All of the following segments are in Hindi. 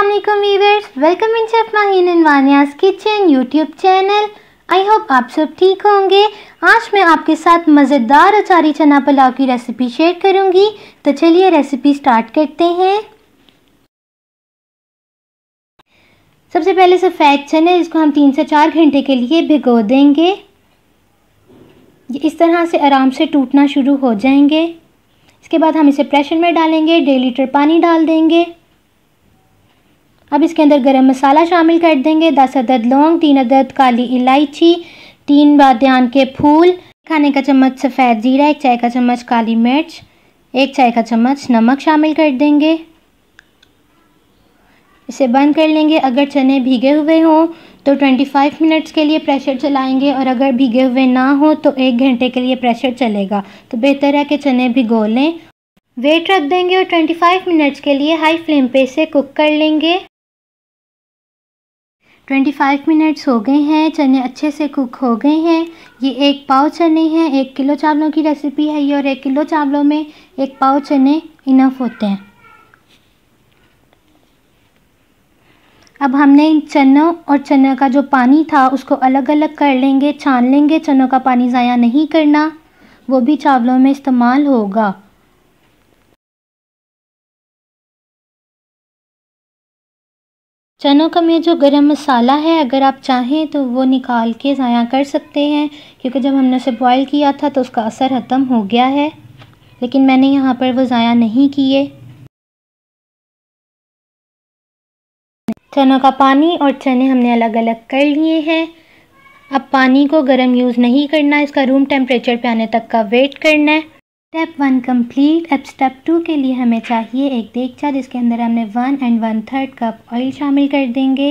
Aslam viewers welcome in chef Mahin Waniya's kitchen YouTube channel I hope आप सब ठीक होंगे आज मैं आपके साथ मज़ेदार अचारी चना पुलाव की रेसिपी शेयर करूंगी तो चलिए रेसिपी स्टार्ट करते हैं सबसे पहले सफ़ेद चने इसको हम तीन से चार घंटे के लिए भिगो देंगे इस तरह से आराम से टूटना शुरू हो जाएंगे इसके बाद हम इसे प्रेशर में डालेंगे डेढ़ लीटर पानी डाल देंगे अब इसके अंदर गरम मसाला शामिल कर देंगे दस अदद लौंग तीन अदद काली इलायची तीन बादन के फूल खाने का चम्मच सफ़ेद ज़ीरा एक चाय का चम्मच काली मिर्च एक चाय का चम्मच नमक शामिल कर देंगे इसे बंद कर लेंगे अगर चने भीगे हुए हों तो 25 मिनट्स के लिए प्रेशर चलाएंगे और अगर भीगे हुए ना हो तो एक घंटे के लिए प्रेशर चलेगा तो बेहतर है कि चने भिगो लें वेट रख देंगे और 25 मिनट्स के लिए हाई फ्लेम पे इसे कुक कर लेंगे 25 मिनट्स हो गए हैं चने अच्छे से कुक हो गए हैं ये एक पाव चने हैं एक किलो चावलों की रेसिपी है ये और एक किलो चावलों में एक पाव चने इनफ होते हैं अब हमने इन चनों और चना का जो पानी था उसको अलग अलग कर लेंगे छान लेंगे चनों का पानी ज़ाया नहीं करना वो भी चावलों में इस्तेमाल होगा चनों का में जो गरम मसाला है अगर आप चाहें तो वो निकाल के ज़ाया कर सकते हैं क्योंकि जब हमने उसे बॉईल किया था तो उसका असर ख़त्म हो गया है लेकिन मैंने यहाँ पर वो ज़ाया नहीं किए चनों का पानी और चने हमने अलग अलग कर लिए हैं अब पानी को गर्म यूज़ नहीं करना इसका रूम टेम्परेचर पर आने तक का वेट करना है स्टेप वन कंप्लीट अब स्टेप टू के लिए हमें चाहिए एक देगचा जिसके अंदर हमने one and one third cup oil शामिल कर देंगे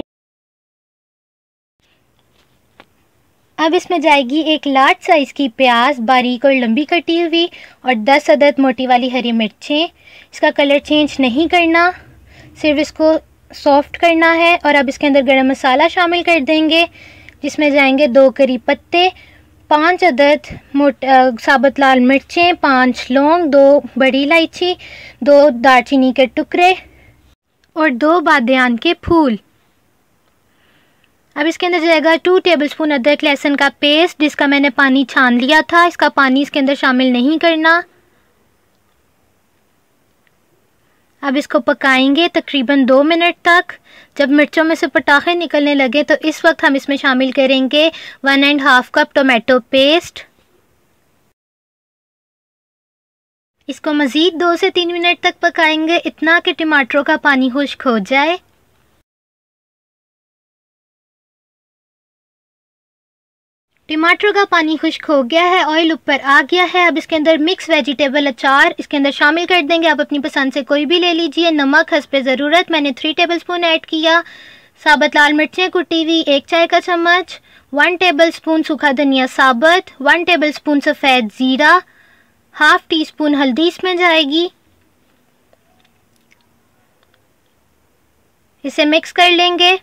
अब इसमें जाएगी एक लार्ज साइज़ की प्याज बारीक और लंबी कटी हुई और दस अदद मोटी वाली हरी मिर्चें इसका कलर चेंज नहीं करना सिर्फ इसको सॉफ्ट करना है और अब इसके अंदर गरम मसाला शामिल कर देंगे जिसमें जाएंगे दो करी पत्ते पाँच अदद मोट साबुत लाल मिर्चें पाँच लौंग दो बड़ी इलायची दो दालचीनी के टुकड़े और दो बादयान के फूल अब इसके अंदर जाएगा टू टेबलस्पून अदरक लहसुन का पेस्ट जिसका मैंने पानी छान लिया था इसका पानी इसके अंदर शामिल नहीं करना अब इसको पकाएंगे तकरीबन दो मिनट तक जब मिर्चों में से पटाखे निकलने लगे तो इस वक्त हम इसमें शामिल करेंगे one and half cup tomato paste इसको मज़ीद दो से तीन मिनट तक पकाएंगे इतना कि टमाटरों का पानी खुश्क हो जाए टमाटर का पानी खुश्क हो गया है ऑयल ऊपर आ गया है अब इसके अंदर मिक्स वेजिटेबल अचार इसके अंदर शामिल कर देंगे आप अपनी पसंद से कोई भी ले लीजिए नमक हंस पे ज़रूरत मैंने थ्री टेबल स्पून ऐड किया साबत लाल मिर्चें कुटी हुई एक चाय का चम्मच वन टेबल स्पून सूखा धनिया साबत वन टेबल स्पून सफ़ेद ज़ीरा हाफ टी स्पून हल्दी इसमें जाएगी इसे मिक्स कर लेंगे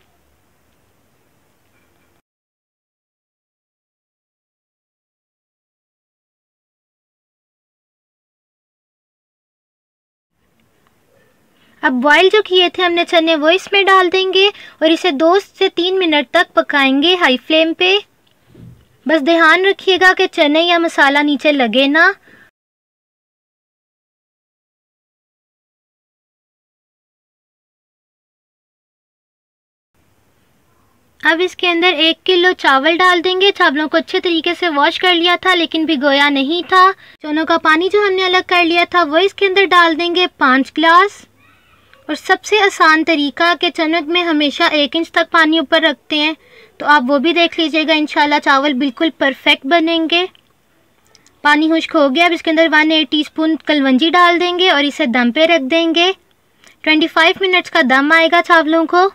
अब बॉईल जो किए थे हमने चने वो इसमें डाल देंगे और इसे दो से तीन मिनट तक पकाएंगे हाई फ्लेम पे बस ध्यान रखिएगा कि चने या मसाला नीचे लगे ना अब इसके अंदर एक किलो चावल डाल देंगे चावलों को अच्छे तरीके से वॉश कर लिया था लेकिन भिगोया नहीं था चनों का पानी जो हमने अलग कर लिया था वो इसके अंदर डाल देंगे पाँच गिलास और सबसे आसान तरीका कि चनक में हमेशा एक इंच तक पानी ऊपर रखते हैं तो आप वो भी देख लीजिएगा इन चावल बिल्कुल परफेक्ट बनेंगे पानी खुश्क हो गया अब इसके अंदर वन एट टी स्पून कलवंजी डाल देंगे और इसे दम पे रख देंगे ट्वेंटी फाइव मिनट्स का दम आएगा चावलों को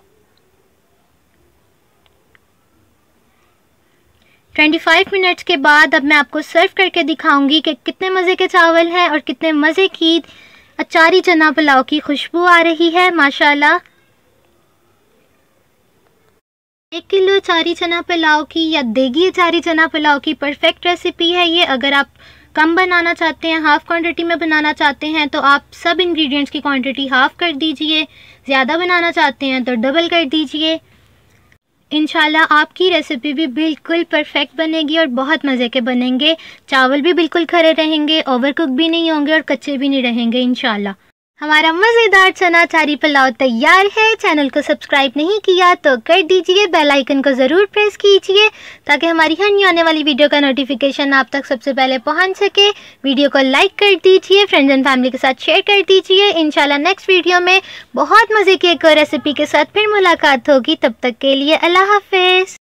ट्वेंटी फाइव मिनट्स के बाद अब मैं आपको सर्व करके दिखाऊंगी कि कितने मज़े के चावल हैं और कितने मज़े की अचारी चना पुलाव की खुशबू आ रही है माशाल्लाह एक किलो अचारी चना पुलाव की या देगी अचारी चना पुलाव की परफेक्ट रेसिपी है ये अगर आप कम बनाना चाहते हैं हाफ़ क्वांटिटी में बनाना चाहते हैं तो आप सब इंग्रेडिएंट्स की क्वांटिटी हाफ़ कर दीजिए ज़्यादा बनाना चाहते हैं तो डबल कर दीजिए इनशाला आपकी रेसिपी भी बिल्कुल परफेक्ट बनेगी और बहुत मज़े के बनेंगे चावल भी बिल्कुल खड़े रहेंगे ओवर कुक भी नहीं होंगे और कच्चे भी नहीं रहेंगे इनशाला हमारा मज़ेदार चना चारी पुलाव तैयार है चैनल को सब्सक्राइब नहीं किया तो कर दीजिए बेल आइकन को ज़रूर प्रेस कीजिए ताकि हमारी हर न्यू आने वाली वीडियो का नोटिफिकेशन आप तक सबसे पहले पहुंच सके वीडियो को लाइक कर दीजिए फ्रेंड्स एंड फैमिली के साथ शेयर कर दीजिए इन नेक्स्ट वीडियो में बहुत मज़े की एक और रेसिपी के साथ फिर मुलाकात होगी तब तक के लिए अल्लाह हाफिज़